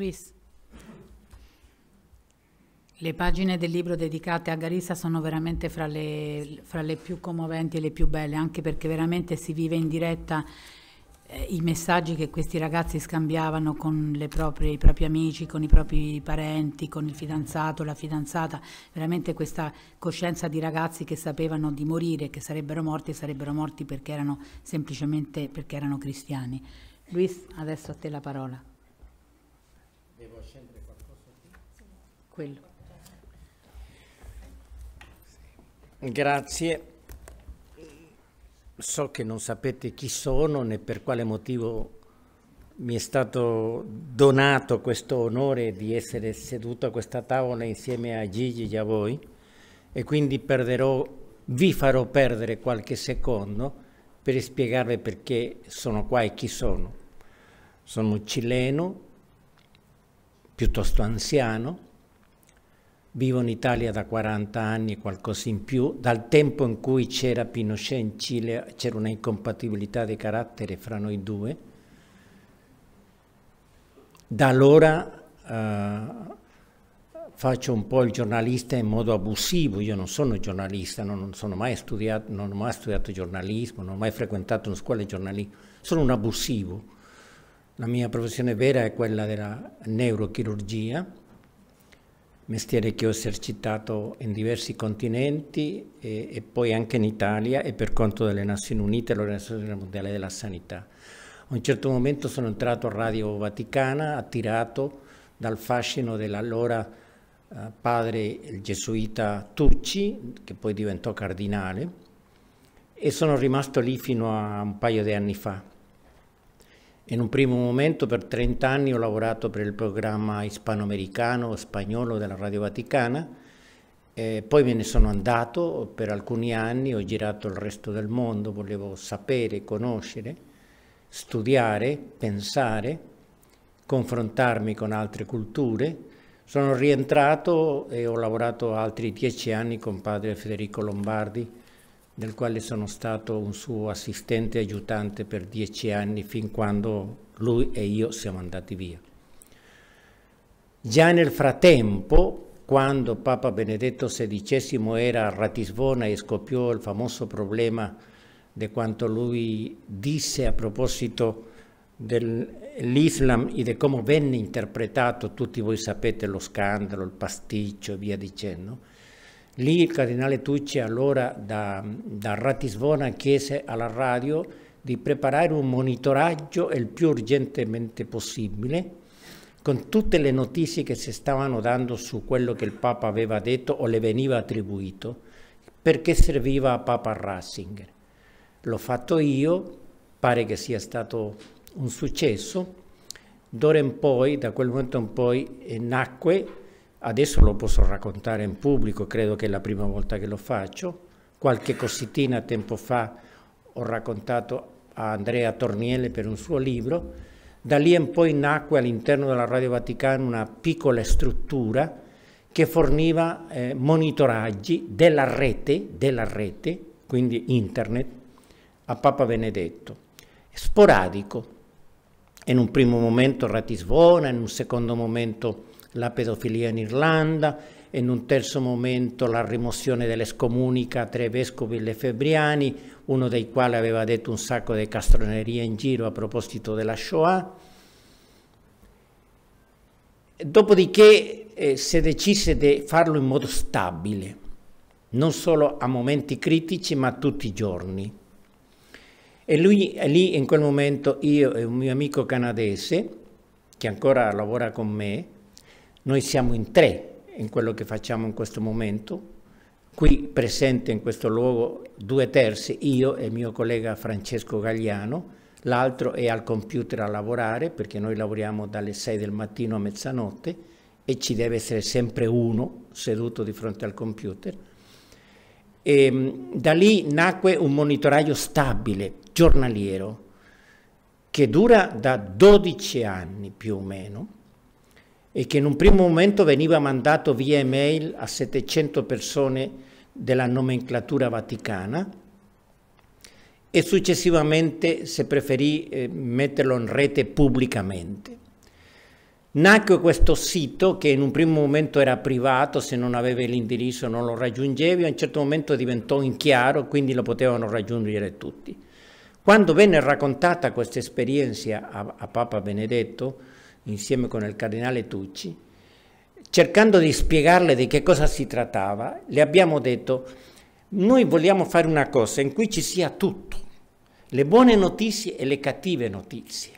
Luis. Le pagine del libro dedicate a Garissa sono veramente fra le, fra le, più commoventi e le più belle, anche perché veramente si vive in diretta eh, i messaggi che questi ragazzi scambiavano con proprie, i propri amici, con i propri parenti, con il fidanzato, la fidanzata, veramente questa coscienza di ragazzi che sapevano di morire, che sarebbero morti e sarebbero morti perché erano semplicemente perché erano cristiani. Luis, adesso a te la parola. quello. Grazie. So che non sapete chi sono né per quale motivo mi è stato donato questo onore di essere seduto a questa tavola insieme a Gigi e a voi e quindi perderò, vi farò perdere qualche secondo per spiegarvi perché sono qua e chi sono. Sono cileno, piuttosto anziano, Vivo in Italia da 40 anni, qualcosa in più, dal tempo in cui c'era Pinochet in Cile c'era una incompatibilità di carattere fra noi due. Da allora eh, faccio un po' il giornalista in modo abusivo, io non sono giornalista, non, sono mai studiato, non ho mai studiato giornalismo, non ho mai frequentato una scuola di giornalismo, sono un abusivo. La mia professione vera è quella della neurochirurgia mestiere che ho esercitato in diversi continenti e, e, poi anche in Italia e per conto delle Nazioni Unite e l'Organizzazione Mondiale della Sanità. A un certo momento sono entrato a Radio Vaticana attirato dal fascino dell'allora eh, padre il gesuita Tucci, che poi diventò cardinale, e sono rimasto lì fino a un paio di anni fa. In un primo momento per 30 anni ho lavorato per il programma ispanoamericano spagnolo della Radio Vaticana, eh, poi me ne sono andato per alcuni anni, ho girato il resto del mondo, volevo sapere, conoscere, studiare, pensare, confrontarmi con altre culture. Sono rientrato e ho lavorato altri dieci anni con padre Federico Lombardi del quale sono stato un suo assistente e aiutante per dieci anni fin quando lui e io siamo andati via. Già nel frattempo, quando Papa Benedetto XVI era a Ratisbona e scoppiò il famoso problema di quanto lui disse a proposito dell'Islam e di come venne interpretato, tutti voi sapete lo scandalo, il pasticcio e via dicendo, Lì il cardinale Tucci allora da, da Ratisbona chiese alla radio di preparare un monitoraggio il più urgentemente possibile con tutte le notizie che si stavano dando su quello che il Papa aveva detto o le veniva attribuito, perché serviva a Papa Ratzinger. L'ho fatto io, pare che sia stato un successo. D'ora in poi, da quel momento in poi, eh, nacque adesso lo posso raccontare in pubblico, credo che è la prima volta che lo faccio, qualche cositina tempo fa ho raccontato a Andrea Torniele per un suo libro, da lì in poi nacque all'interno della Radio Vaticana una piccola struttura che forniva eh, monitoraggi della rete, della rete, quindi internet, a Papa Benedetto, sporadico, in un primo momento Ratisbona, in un secondo momento la pedofilia in Irlanda, in un terzo momento la rimozione dell'escomunica tra i vescovi le lefebbriani, uno dei quali aveva detto un sacco di castronerie in giro a proposito della Shoah. Dopodiché eh, si decise di farlo in modo stabile, non solo a momenti critici ma tutti i giorni. E lui lì in quel momento io e un mio amico canadese, che ancora lavora con me, noi siamo in tre in quello che facciamo in questo momento, qui presente in questo luogo due terzi, io e il mio collega Francesco Gagliano, l'altro è al computer a lavorare perché noi lavoriamo dalle 6 del mattino a mezzanotte e ci deve essere sempre uno seduto di fronte al computer. E, ehm, da lì nacque un monitoraggio stabile, giornaliero, che dura da 12 anni più o meno, e che in un primo momento veniva mandato via email a 700 persone della nomenclatura vaticana e successivamente si preferì eh, metterlo in rete pubblicamente. Nacque questo sito che in un primo momento era privato, se non aveva l'indirizzo non lo raggiungevi, a un certo momento diventò in chiaro, quindi lo potevano raggiungere tutti. Quando venne raccontata questa esperienza a, a Papa Benedetto, insieme con il cardinale Tucci, cercando di spiegarle di che cosa si trattava, le abbiamo detto, noi vogliamo fare una cosa in cui ci sia tutto, le buone notizie e le cattive notizie,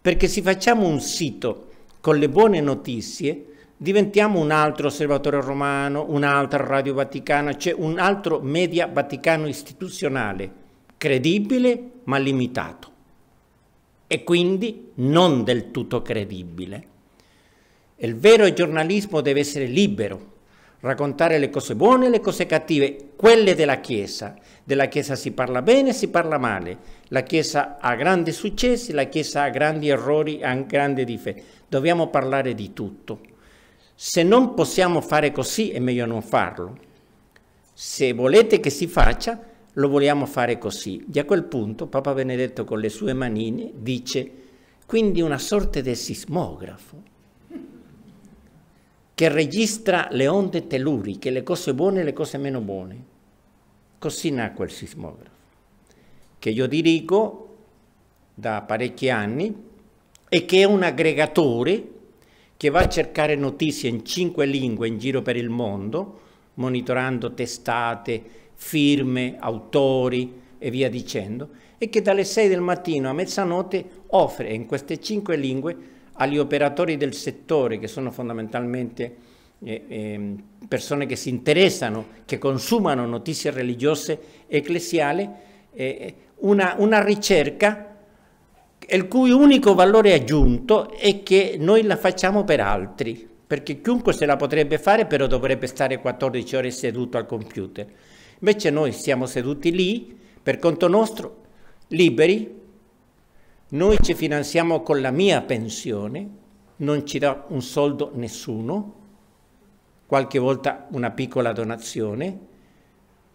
perché se facciamo un sito con le buone notizie, diventiamo un altro osservatorio romano, un'altra radio vaticana, cioè un altro media vaticano istituzionale, credibile ma limitato e quindi non del tutto credibile. Il vero giornalismo deve essere libero, raccontare le cose buone e le cose cattive, quelle della Chiesa. Della Chiesa si parla bene e si parla male, la Chiesa ha grandi successi, la Chiesa ha grandi errori, ha grandi difetti. Dobbiamo parlare di tutto. Se non possiamo fare così è meglio non farlo. Se volete che si faccia, lo vogliamo fare così. E a quel punto Papa Benedetto con le sue manine dice, quindi una sorta di sismografo che registra le onde teluriche, le cose buone e le cose meno buone. Così nacque il sismografo, che io dirigo da parecchi anni e che è un aggregatore che va a cercare notizie in cinque lingue in giro per il mondo, monitorando testate, firme, autori e via dicendo, e che dalle 6 del mattino a mezzanotte offre in queste cinque lingue agli operatori del settore, che sono fondamentalmente eh, eh, persone che si interessano, che consumano notizie religiose ecclesiali, eh, una, una ricerca il cui unico valore aggiunto è che noi la facciamo per altri, perché chiunque se la potrebbe fare però dovrebbe stare 14 ore seduto al computer. Invece noi siamo seduti lì, per conto nostro, liberi, noi ci finanziamo con la mia pensione, non ci dà un soldo nessuno, qualche volta una piccola donazione,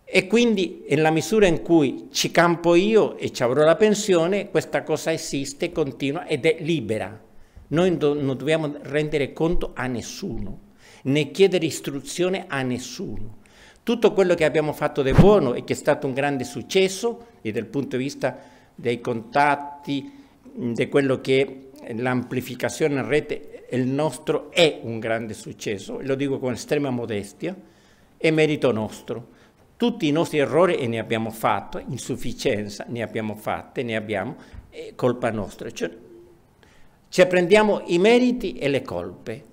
e quindi nella misura in cui ci campo io e ci avrò la pensione, questa cosa esiste, continua ed è libera. Noi non dobbiamo rendere conto a nessuno, né chiedere istruzione a nessuno tutto quello che abbiamo fatto di buono e che è stato un grande successo e dal punto di vista dei contatti, di quello che l'amplificazione in rete, il nostro è un grande successo, lo dico con estrema modestia, è merito nostro. Tutti i nostri errori e ne abbiamo fatto, insufficienza ne abbiamo fatte, ne abbiamo, è colpa nostra. Cioè, ci prendiamo i meriti e le colpe.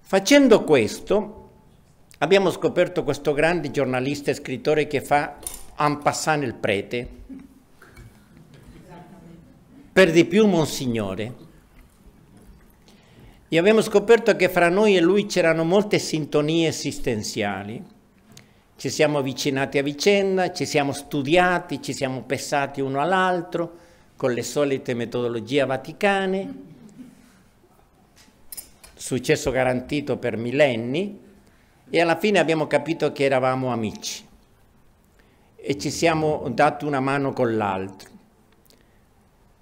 Facendo questo, Abbiamo scoperto questo grande giornalista e scrittore che fa Ampassan il prete, per di più Monsignore. E abbiamo scoperto che fra noi e lui c'erano molte sintonie esistenziali. Ci siamo avvicinati a vicenda, ci siamo studiati, ci siamo pesati uno all'altro con le solite metodologie vaticane, successo garantito per millenni, e alla fine abbiamo capito che eravamo amici e ci siamo dati una mano con l'altro.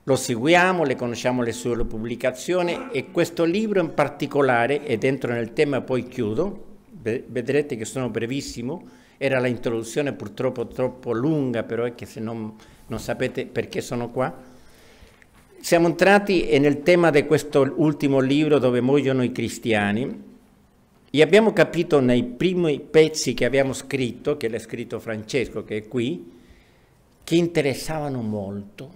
Lo seguiamo, le conosciamo le sue pubblicazioni e questo libro in particolare, ed entro nel tema e poi chiudo, vedrete che sono brevissimo, era l'introduzione purtroppo troppo lunga, però è che se non, non sapete perché sono qua. Siamo entrati nel tema di questo ultimo libro dove muoiono i cristiani, e abbiamo capito nei primi pezzi che abbiamo scritto, che l'ha scritto Francesco, che è qui, che interessavano molto,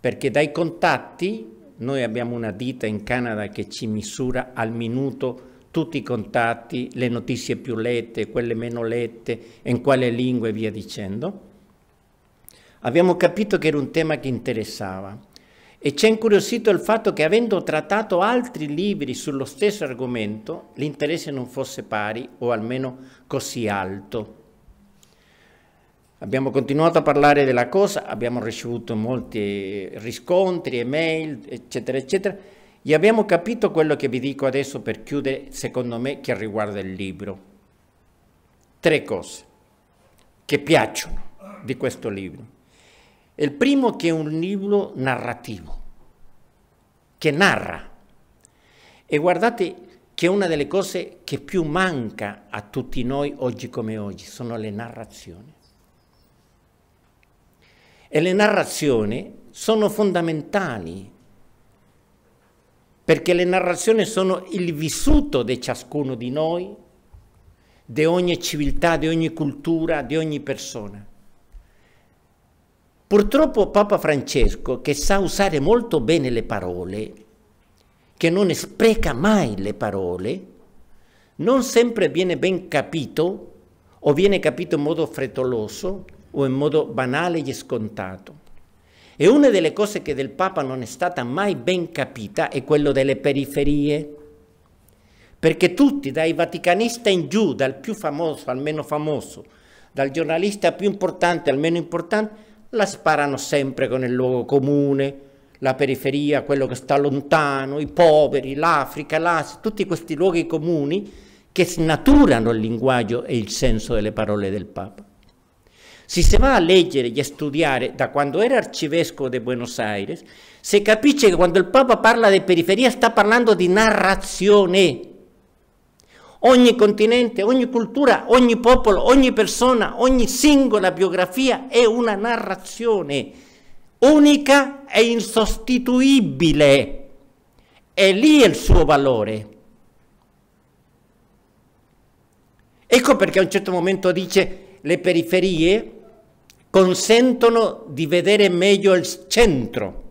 perché dai contatti, noi abbiamo una dita in Canada che ci misura al minuto tutti i contatti, le notizie più lette, quelle meno lette, in quale lingua e via dicendo, abbiamo capito che era un tema che interessava. E ci ha incuriosito il fatto che avendo trattato altri libri sullo stesso argomento, l'interesse non fosse pari o almeno così alto. Abbiamo continuato a parlare della cosa, abbiamo ricevuto molti riscontri, email, eccetera, eccetera, e abbiamo capito quello che vi dico adesso per chiudere, secondo me, che riguarda il libro. Tre cose che piacciono di questo libro. Il primo che è un libro narrativo, che narra. E guardate che una delle cose che più manca a tutti noi oggi come oggi sono le narrazioni. E le narrazioni sono fondamentali perché le narrazioni sono il vissuto di ciascuno di noi, di ogni civiltà, di ogni cultura, di ogni persona. Purtroppo Papa Francesco, che sa usare molto bene le parole, che non spreca mai le parole, non sempre viene ben capito o viene capito in modo frettoloso o in modo banale e scontato. E una delle cose che del Papa non è stata mai ben capita è quello delle periferie, perché tutti, dai vaticanista in giù, dal più famoso al meno famoso, dal giornalista più importante al meno importante, la sparano sempre con il luogo comune, la periferia, quello che sta lontano, i poveri, l'Africa, l'Asia, tutti questi luoghi comuni che snaturano il linguaggio e il senso delle parole del Papa. Se si va a leggere e a studiare da quando era arcivescovo di Buenos Aires, si capisce che quando il Papa parla di periferia sta parlando di narrazione, ogni continente, ogni cultura, ogni popolo, ogni persona, ogni singola biografia è una narrazione unica e insostituibile. E lì è il suo valore. Ecco perché a un certo momento dice le periferie consentono di vedere meglio il centro,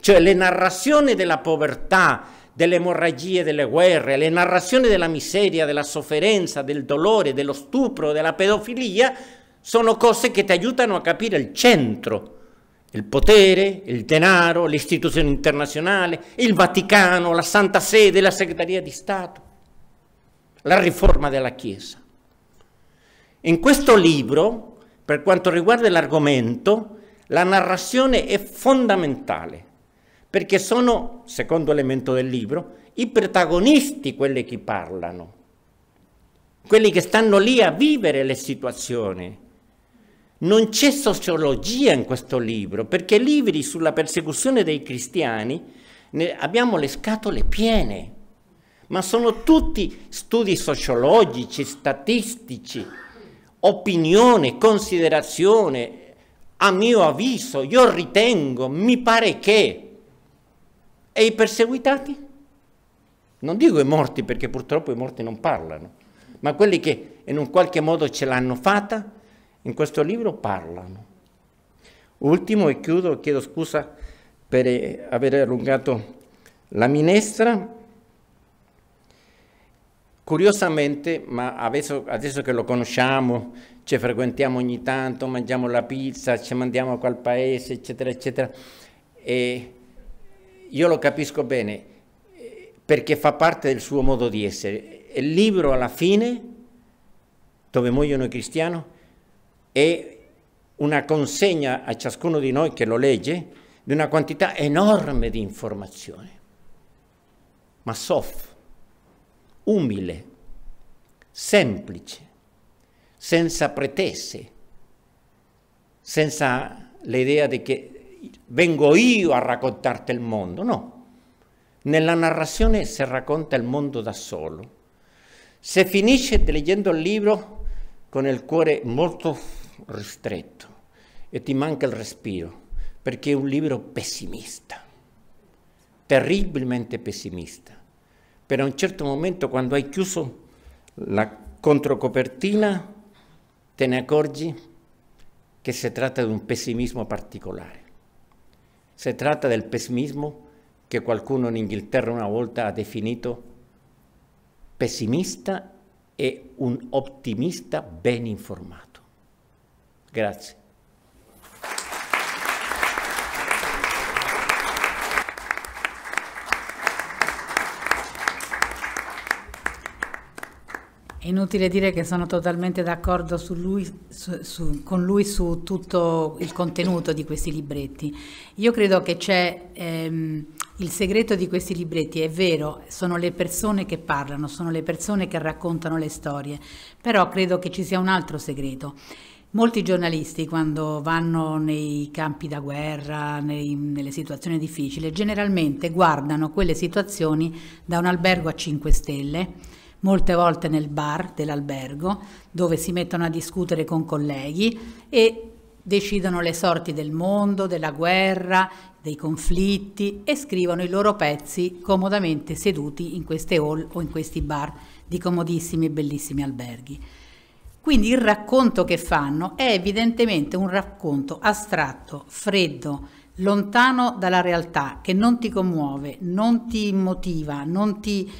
cioè le narrazioni della povertà, delle emorragie, delle guerre, le narrazioni della miseria, della sofferenza, del dolore, dello stupro, della pedofilia, sono cose che ti aiutano a capire il centro, il potere, il denaro, l'istituzione internazionale, il Vaticano, la Santa Sede, la Segreteria di Stato, la riforma della Chiesa. In questo libro, per quanto riguarda l'argomento, la narrazione è fondamentale perché sono, secondo elemento del libro, i protagonisti quelli che parlano, quelli che stanno lì a vivere le situazioni. Non c'è sociologia in questo libro, perché libri sulla persecuzione dei cristiani abbiamo le scatole piene, ma sono tutti studi sociologici, statistici, opinione, considerazione, a mio avviso, io ritengo, mi pare che e i perseguitati? Non dico i morti perché purtroppo i morti non parlano, ma quelli che in un qualche modo ce l'hanno fatta, in questo libro parlano. Ultimo e chiudo, chiedo scusa per eh, aver allungato la minestra. Curiosamente, ma adesso, adesso che lo conosciamo, ci frequentiamo ogni tanto, mangiamo la pizza, ci mandiamo a quel paese, eccetera, eccetera, e io lo capisco bene eh, perché fa parte del suo modo di essere. Il libro alla fine, dove muoiono i cristiani, è una consegna a ciascuno di noi che lo legge di una quantità enorme di informazioni, ma soft, umile, semplice, senza pretese, senza l'idea di che vengo io a raccontarti il mondo, no. Nella narrazione si racconta il mondo da solo. Se finisce leggendo il libro con il cuore molto ristretto e ti manca il respiro, perché è un libro pessimista, terribilmente pessimista. Però a un certo momento quando hai chiuso la controcopertina te ne accorgi che si tratta di un pessimismo particolare. Si tratta del pessimismo che qualcuno in Inghilterra una volta ha definito pessimista e un ottimista ben informato. Grazie. È Inutile dire che sono totalmente d'accordo con lui su tutto il contenuto di questi libretti. Io credo che c'è ehm, il segreto di questi libretti, è vero, sono le persone che parlano, sono le persone che raccontano le storie, però credo che ci sia un altro segreto. Molti giornalisti quando vanno nei campi da guerra, nei, nelle situazioni difficili, generalmente guardano quelle situazioni da un albergo a 5 stelle molte volte nel bar dell'albergo, dove si mettono a discutere con colleghi e decidono le sorti del mondo, della guerra, dei conflitti e scrivono i loro pezzi comodamente seduti in queste hall o in questi bar di comodissimi e bellissimi alberghi. Quindi il racconto che fanno è evidentemente un racconto astratto, freddo, lontano dalla realtà, che non ti commuove, non ti motiva, non ti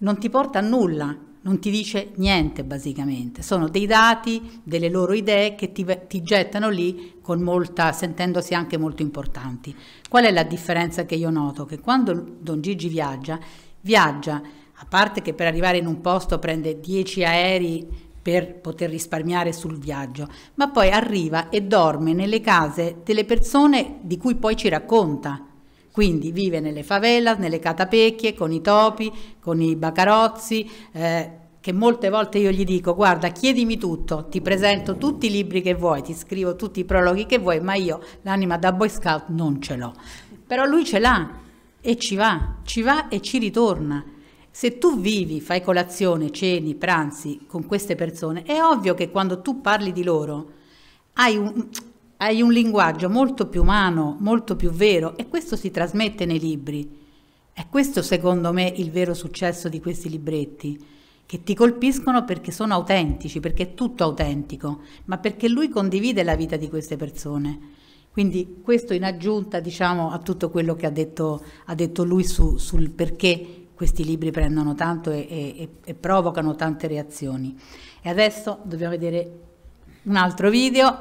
non ti porta a nulla, non ti dice niente basicamente, sono dei dati, delle loro idee che ti, ti gettano lì molta, sentendosi anche molto importanti. Qual è la differenza che io noto? Che quando Don Gigi viaggia, viaggia, a parte che per arrivare in un posto prende 10 aerei per poter risparmiare sul viaggio, ma poi arriva e dorme nelle case delle persone di cui poi ci racconta quindi vive nelle favela, nelle catapecchie, con i topi, con i bacarozzi, eh, che molte volte io gli dico guarda chiedimi tutto, ti presento tutti i libri che vuoi, ti scrivo tutti i prologhi che vuoi, ma io l'anima da Boy Scout non ce l'ho. Però lui ce l'ha e ci va, ci va e ci ritorna. Se tu vivi, fai colazione, ceni, pranzi con queste persone, è ovvio che quando tu parli di loro hai un, hai un linguaggio molto più umano, molto più vero e questo si trasmette nei libri. È questo secondo me il vero successo di questi libretti, che ti colpiscono perché sono autentici, perché è tutto autentico, ma perché lui condivide la vita di queste persone. Quindi questo in aggiunta diciamo, a tutto quello che ha detto, ha detto lui su, sul perché questi libri prendono tanto e, e, e, provocano tante reazioni. E adesso dobbiamo vedere un altro video.